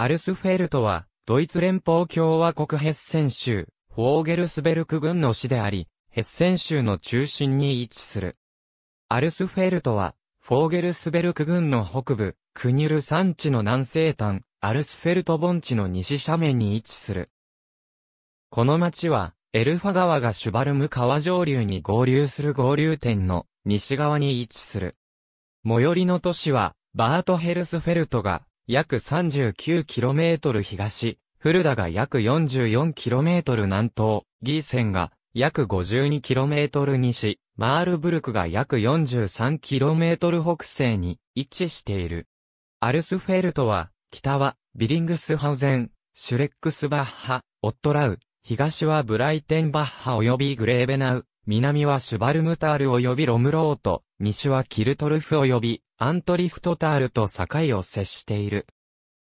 アルスフェルトは、ドイツ連邦共和国ヘッセン州、フォーゲルスベルク軍の市であり、ヘッセン州の中心に位置する。アルスフェルトは、フォーゲルスベルク軍の北部、クニュル山地の南西端、アルスフェルト盆地の西斜面に位置する。この町は、エルファ川がシュバルム川上流に合流する合流点の西側に位置する。最寄りの都市は、バートヘルスフェルトが約 39km 東、古田が約 44km 南東、ギーセンが約 52km 西、マールブルクが約 43km 北西に位置している。アルスフェルトは、北はビリングスハウゼン、シュレックスバッハ、オットラウ、東はブライテンバッハ及びグレーベナウ、南はシュバルムタール及びロムロート、西はキルトルフ及びアントリフトタールと境を接している。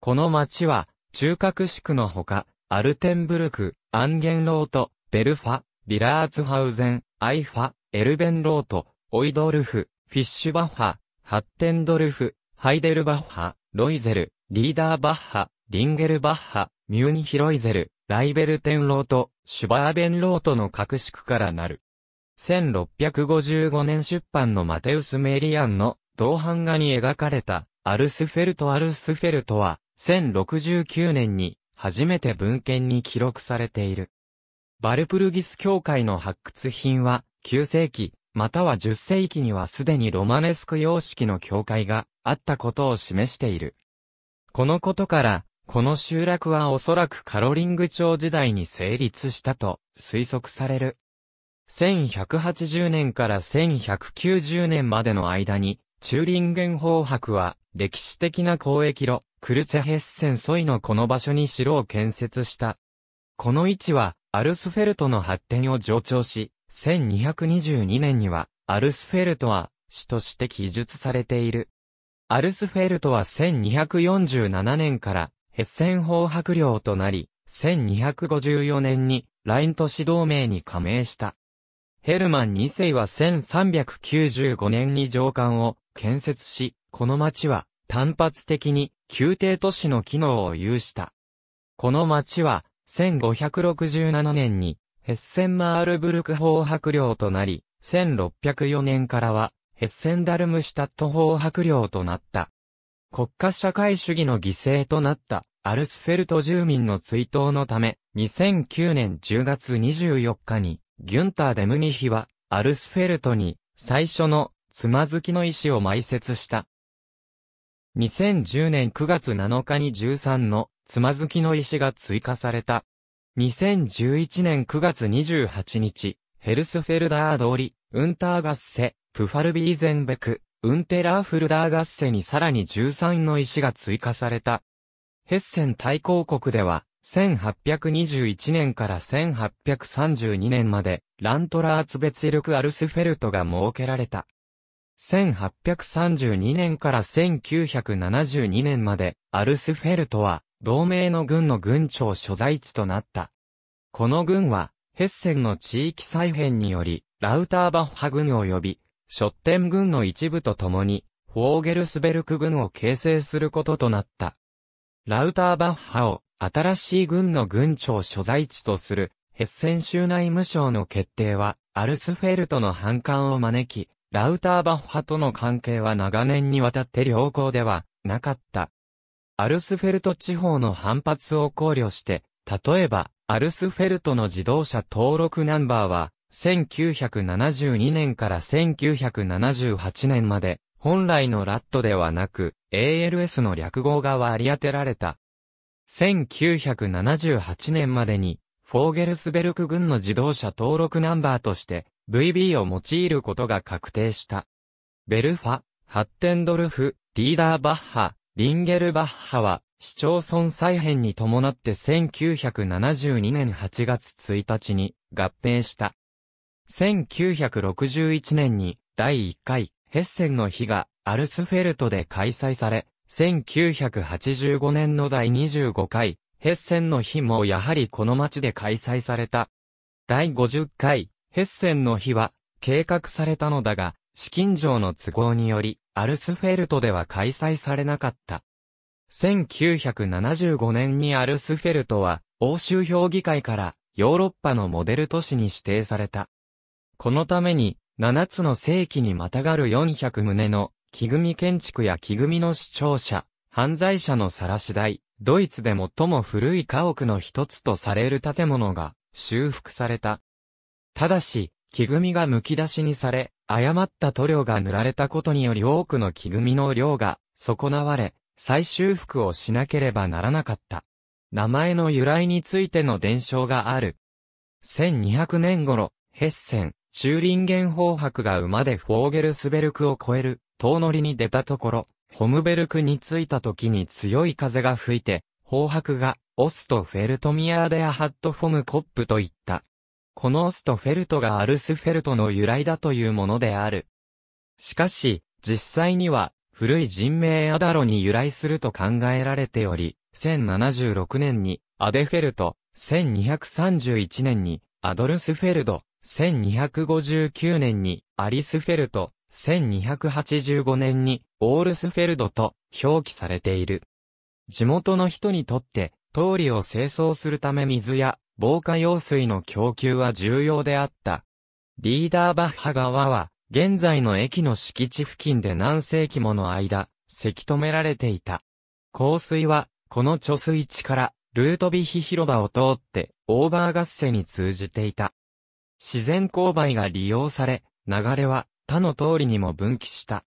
この町は、中核地区のほか、アルテンブルク、アンゲンロート、ベルファ、ビラーツハウゼン、アイファ、エルベンロート、オイドルフ、フィッシュバッハ、ハッテンドルフ、ハイデルバッハ、ロイゼル、リーダーバッハ、リンゲルバッハ、ミューニヒロイゼル、ライベルテンロート、シュバーベンロートの各宿からなる。1655年出版のマテウス・メリアンの銅版画に描かれたアルスフェルトアルスフェルトは、1069年に初めて文献に記録されている。バルプルギス教会の発掘品は、9世紀、または10世紀にはすでにロマネスク様式の教会があったことを示している。このことから、この集落はおそらくカロリング朝時代に成立したと推測される。1180年から1190年までの間にチューリンゲン宝博は、歴史的な交易路、クルツェヘッセンソイのこの場所に城を建設した。この位置は、アルスフェルトの発展を助長し、1222年には、アルスフェルトは、市として記述されている。アルスフェルトは1247年から、ヘッセン法白領となり、1254年に、ライン都市同盟に加盟した。ヘルマン2世は1395年に上官を建設し、この町は単発的に宮廷都市の機能を有した。この町は1567年にヘッセンマールブルク法白領となり、1604年からはヘッセンダルムシュタット法白領となった。国家社会主義の犠牲となったアルスフェルト住民の追悼のため、2009年10月24日に、ギュンター・デムニヒは、アルスフェルトに、最初のつまずきの石を埋設した。2010年9月7日に13のつまずきの石が追加された。2011年9月28日、ヘルスフェルダー通り、ウンターガッセ、プファルビーゼンベク、ウンテラーフルダーガッセにさらに13の石が追加された。ヘッセン大公国では、1821年から1832年まで、ラントラーツベツルクアルスフェルトが設けられた。1832年から1972年まで、アルスフェルトは、同盟の軍の軍長所在地となった。この軍は、ヘッセンの地域再編により、ラウターバッハ軍及び、ショッテン軍の一部とともに、フォーゲルスベルク軍を形成することとなった。ラウターバッハを、新しい軍の軍長所在地とする、ヘッセン州内務省の決定は、アルスフェルトの反感を招き、ラウターバッハとの関係は長年にわたって良好ではなかった。アルスフェルト地方の反発を考慮して、例えば、アルスフェルトの自動車登録ナンバーは、1972年から1978年まで、本来のラットではなく、ALS の略号が割り当てられた。1978年までに、フォーゲルスベルク軍の自動車登録ナンバーとして、VB を用いることが確定した。ベルファ、ハッテンドルフ、リーダーバッハ、リンゲルバッハは、市町村再編に伴って1972年8月1日に合併した。1961年に第1回ヘッセンの日がアルスフェルトで開催され、1985年の第25回ヘッセンの日もやはりこの町で開催された。第50回ヘッセンの日は、計画されたのだが、資金上の都合により、アルスフェルトでは開催されなかった。1975年にアルスフェルトは、欧州評議会からヨーロッパのモデル都市に指定された。このために、7つの世紀にまたがる400棟の、木組建築や木組の視聴者、犯罪者の晒し台、ドイツで最も古い家屋の一つとされる建物が修復された。ただし、木組みが剥き出しにされ、誤った塗料が塗られたことにより多くの木組みの量が損なわれ、再修復をしなければならなかった。名前の由来についての伝承がある。1200年頃、ヘッセン、中林元法白が馬でフォーゲルスベルクを越える、遠乗りに出たところ、ホムベルクに着いた時に強い風が吹いて、法白が、オストフェルトミアーデアハットフォムコップといった、このオストフェルトがアルスフェルトの由来だというものである。しかし、実際には、古い人名アダロに由来すると考えられており、1076年にアデフェルト、1231年にアドルスフェルド、1259年にアリスフェルト、1285年にオールスフェルドと表記されている。地元の人にとって、通りを清掃するため水や防火用水の供給は重要であった。リーダーバッハ側は、現在の駅の敷地付近で何世紀もの間、せき止められていた。香水は、この貯水池から、ルートビヒ広場を通って、オーバー合戦に通じていた。自然勾配が利用され、流れは、他の通りにも分岐した。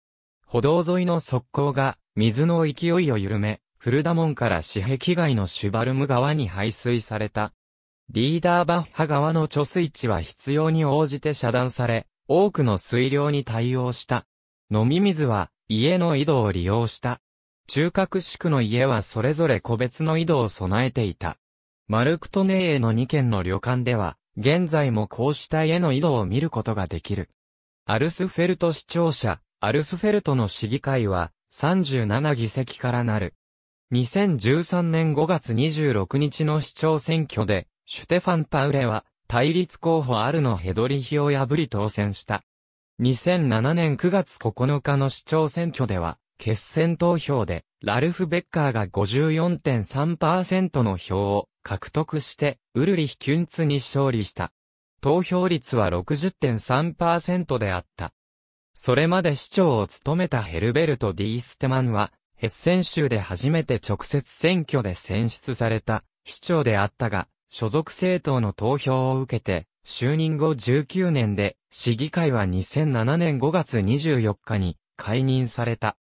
歩道沿いの側溝が、水の勢いを緩め、古田門から市壁外のシュバルム川に排水された。リーダーバッハ側の貯水池は必要に応じて遮断され、多くの水量に対応した。飲み水は家の井戸を利用した。中核地区の家はそれぞれ個別の井戸を備えていた。マルクトネーへの2軒の旅館では、現在もこうした家の井戸を見ることができる。アルスフェルト市庁舎、アルスフェルトの市議会は37議席からなる。2013年5月26日の市長選挙でシュテファン・パウレは、対立候補あるのヘドリヒを破り当選した。2007年9月9日の市長選挙では、決選投票で、ラルフ・ベッカーが54.3%の票を獲得して、ウルリヒ・キュンツに勝利した。投票率は60.3%であった。それまで市長を務めたヘルベルト・ディーステマンは、ヘッセン州で初めて直接選挙で選出された市長であったが、所属政党の投票を受けて、就任後19年で、市議会は2007年5月24日に解任された。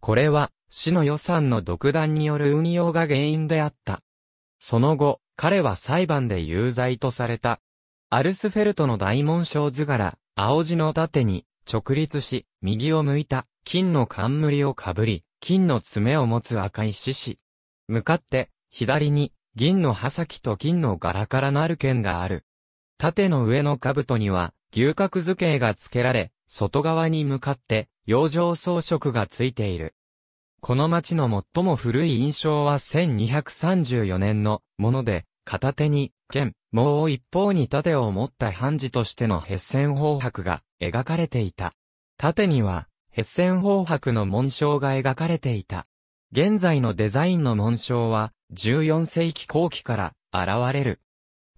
これは、市の予算の独断による運用が原因であった。その後、彼は裁判で有罪とされた。アルスフェルトの大紋章図柄、青地の盾に、直立し、右を向いた、金の冠をかぶり、金の爪を持つ赤い獅子。向かって、左に、銀の刃先と金の柄からなる剣がある。縦の上の兜には、牛角図形が付けられ、外側に向かって、洋上装飾がついている。この町の最も古い印象は1234年のもので、片手に、剣、もう一方に盾を持った判事としてのヘッセン方白が描かれていた。盾には、ヘッセン方白の紋章が描かれていた。現在のデザインの紋章は、14世紀後期から現れる。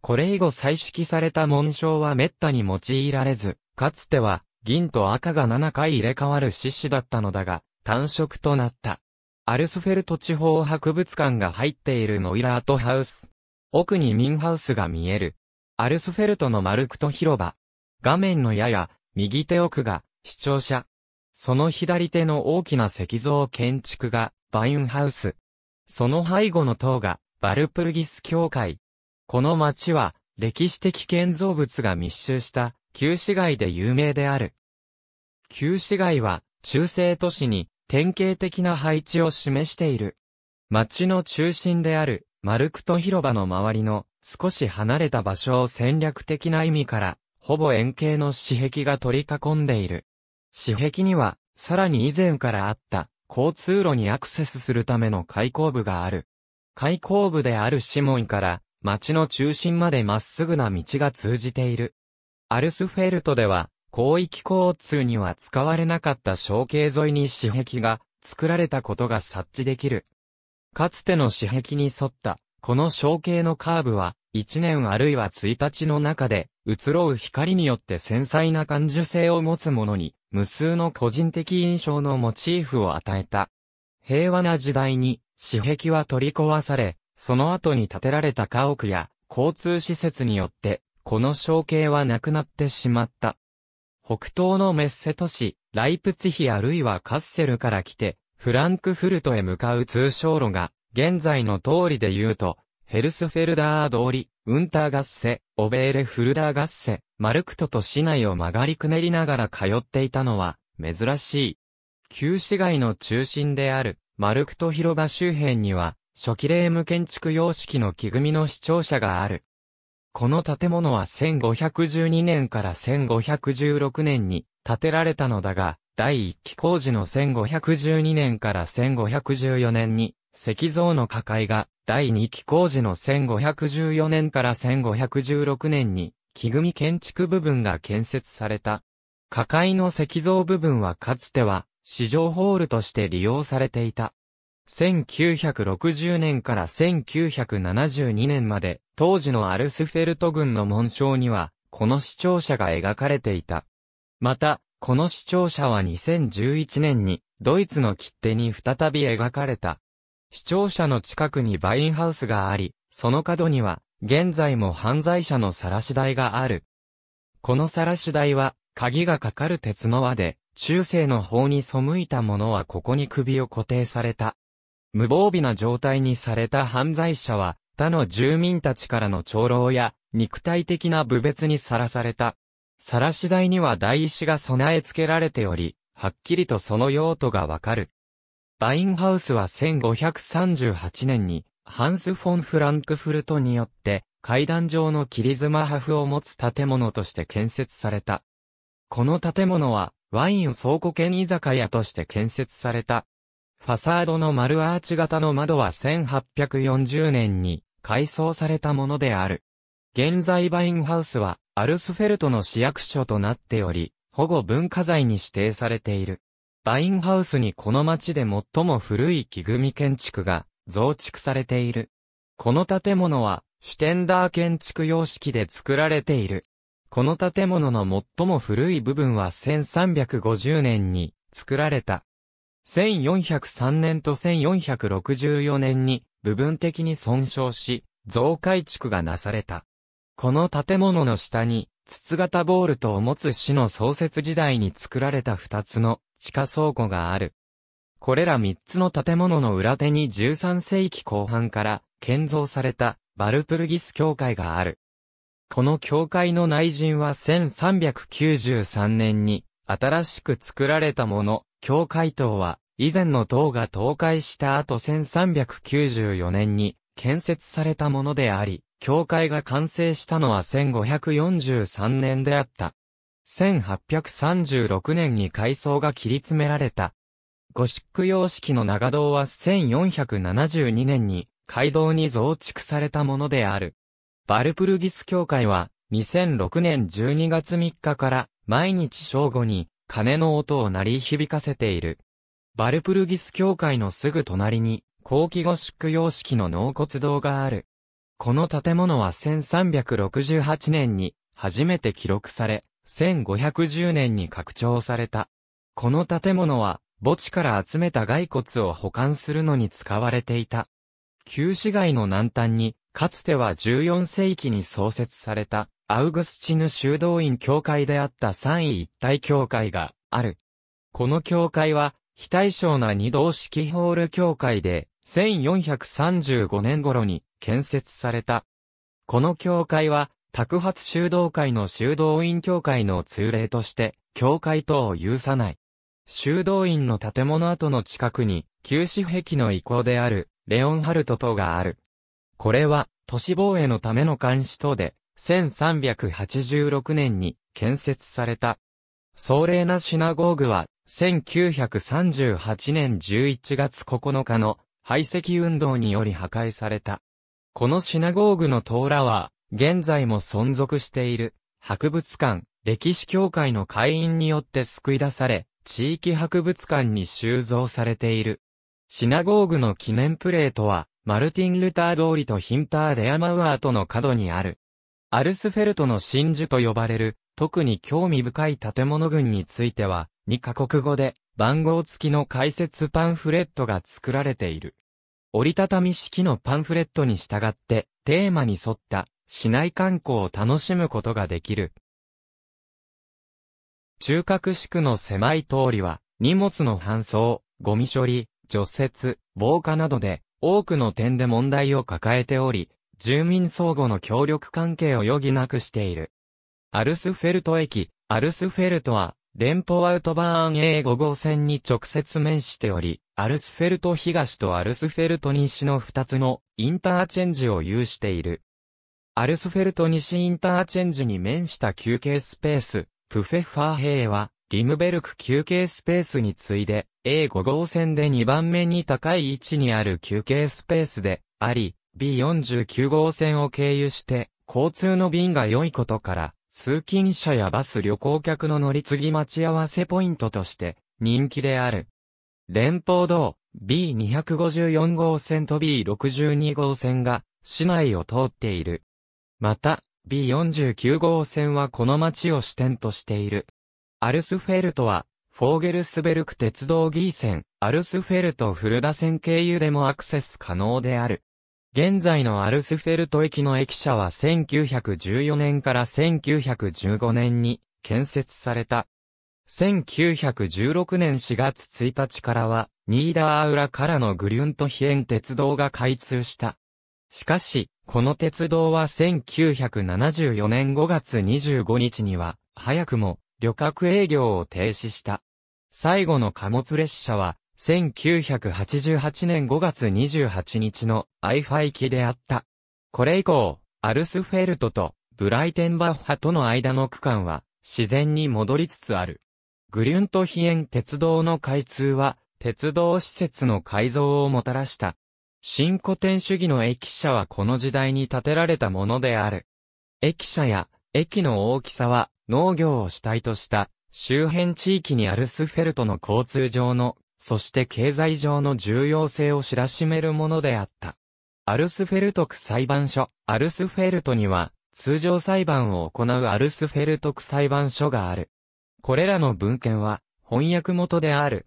これ以後彩色された紋章は滅多に用いられず、かつては、銀と赤が7回入れ替わる獅子だったのだが、単色となった。アルスフェルト地方博物館が入っているノイラートハウス。奥にミンハウスが見える。アルスフェルトのマルクト広場。画面のやや、右手奥が、視聴者。その左手の大きな石像建築が、バインハウス。その背後の塔が、バルプルギス教会。この町は、歴史的建造物が密集した、旧市街で有名である。旧市街は、中世都市に、典型的な配置を示している。町の中心である、マルクト広場の周りの、少し離れた場所を戦略的な意味から、ほぼ円形の四壁が取り囲んでいる。四壁には、さらに以前からあった、交通路にアクセスするための開口部がある。開口部であるシモンから町の中心までまっすぐな道が通じている。アルスフェルトでは広域交通には使われなかった小径沿いに市壁が作られたことが察知できる。かつての市壁に沿ったこの小径のカーブは一年あるいは1日の中で移ろう光によって繊細な感受性を持つものに無数の個人的印象のモチーフを与えた。平和な時代に、私壁は取り壊され、その後に建てられた家屋や交通施設によって、この象形はなくなってしまった。北東のメッセ都市、ライプツヒあるいはカッセルから来て、フランクフルトへ向かう通商路が、現在の通りで言うと、ヘルスフェルダー通り、ウンターガッセ、オベーレフルダーガッセ、マルクトと市内を曲がりくねりながら通っていたのは、珍しい。旧市街の中心である、マルクト広場周辺には、初期霊夢建築様式の木組みの視聴者がある。この建物は1512年から1516年に建てられたのだが、第1期工事の1512年から1514年に石像の破壊が第2期工事の1514年から1516年に、木組建築部分が建設された。下界の石像部分はかつては、市場ホールとして利用されていた。1960年から1972年まで、当時のアルスフェルト軍の紋章には、この視聴者が描かれていた。また、この視聴者は2011年に、ドイツの切手に再び描かれた。視聴者の近くにバインハウスがあり、その角には、現在も犯罪者の晒し台がある。この晒し台は、鍵がかかる鉄の輪で、中世の法に背いた者はここに首を固定された。無防備な状態にされた犯罪者は、他の住民たちからの長老や、肉体的な部別にさらされた。晒し台には台石が備え付けられており、はっきりとその用途がわかる。バインハウスは1538年に、ハンス・フォン・フランクフルトによって、階段状の切妻破風を持つ建物として建設された。この建物は、ワイン倉庫兼居酒屋として建設された。ファサードの丸アーチ型の窓は1840年に改装されたものである。現在バインハウスはアルスフェルトの市役所となっており、保護文化財に指定されている。バインハウスにこの町で最も古い木組建築が増築されている。この建物は、シュテンダー建築様式で作られている。この建物の最も古い部分は1350年に作られた。1403年と1464年に部分的に損傷し、増改築がなされた。この建物の下に、筒型ボールトを持つ市の創設時代に作られた二つの地下倉庫がある。これら3つの建物の裏手に13世紀後半から建造されたバルプルギス教会がある。この教会の内陣は1393年に新しく作られたもの、教会塔は以前の塔が倒壊した後1394年に建設されたものであり、教会が完成したのは1543年であった。1836年に階層が切り詰められた。ゴシック様式の長堂は1472年に街道に増築されたものである。バルプルギス協会は2006年12月3日から毎日正午に鐘の音を鳴り響かせている。バルプルギス協会のすぐ隣に後期ゴシック様式の納骨堂がある。この建物は1368年に初めて記録され、1510年に拡張された。この建物は、墓地から集めた骸骨を保管するのに使われていた。旧市街の南端に、かつては14世紀に創設された、アウグスチヌ修道院教会であった三位一体教会がある。この教会は、非対称な二道式ホール教会で、1435年頃に建設された。この教会は、卓発修道会の修道院協会の通例として、教会等を有さない。修道院の建物跡の近くに、旧市壁の遺構である、レオンハルト等がある。これは、都市防衛のための監視等で、1386年に建設された。壮麗なシナゴーグは、1938年11月9日の排斥運動により破壊された。このシナゴーグの塔らは、現在も存続している、博物館、歴史協会の会員によって救い出され、地域博物館に収蔵されている。シナゴーグの記念プレートは、マルティン・ルター通りとヒンター・レアマウアーとの角にある。アルスフェルトの真珠と呼ばれる、特に興味深い建物群については、2カ国語で、番号付きの解説パンフレットが作られている。折りたたみ式のパンフレットに従って、テーマに沿った市内観光を楽しむことができる。中核地区の狭い通りは、荷物の搬送、ゴミ処理、除雪、防火などで、多くの点で問題を抱えており、住民相互の協力関係を余儀なくしている。アルスフェルト駅、アルスフェルトは、連邦アウトバーン A5 号線に直接面しており、アルスフェルト東とアルスフェルト西の2つのインターチェンジを有している。アルスフェルト西インターチェンジに面した休憩スペース、プフェッファーヘイは、リムベルク休憩スペースに次いで、A5 号線で2番目に高い位置にある休憩スペースで、あり、B49 号線を経由して、交通の便が良いことから、通勤者やバス旅行客の乗り継ぎ待ち合わせポイントとして、人気である。連邦道 B254 号線と B62 号線が市内を通っている。また、B49 号線はこの町を支点としている。アルスフェルトは、フォーゲルスベルク鉄道ギー線、アルスフェルト古田線経由でもアクセス可能である。現在のアルスフェルト駅の駅舎は1914年から1915年に建設された。1916年4月1日からは、ニーダーアウラからのグリュントヒエン鉄道が開通した。しかし、この鉄道は1974年5月25日には、早くも旅客営業を停止した。最後の貨物列車は、1988年5月28日のアイファイ機であった。これ以降、アルスフェルトとブライテンバッハとの間の区間は自然に戻りつつある。グリュントヒエン鉄道の開通は鉄道施設の改造をもたらした。新古典主義の駅舎はこの時代に建てられたものである。駅舎や駅の大きさは農業を主体とした周辺地域にあるスフェルトの交通上の、そして経済上の重要性を知らしめるものであった。アルスフェルト区裁判所、アルスフェルトには、通常裁判を行うアルスフェルト区裁判所がある。これらの文献は、翻訳元である、